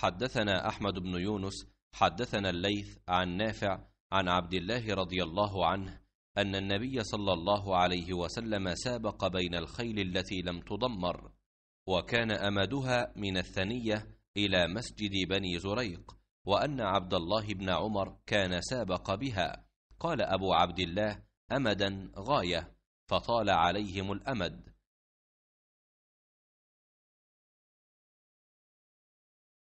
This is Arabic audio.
حدثنا أحمد بن يونس حدثنا الليث عن نافع عن عبد الله رضي الله عنه أن النبي صلى الله عليه وسلم سابق بين الخيل التي لم تضمر وكان أمدها من الثنية إلى مسجد بني زريق وأن عبد الله بن عمر كان سابق بها قال أبو عبد الله أمدا غاية فطال عليهم الأمد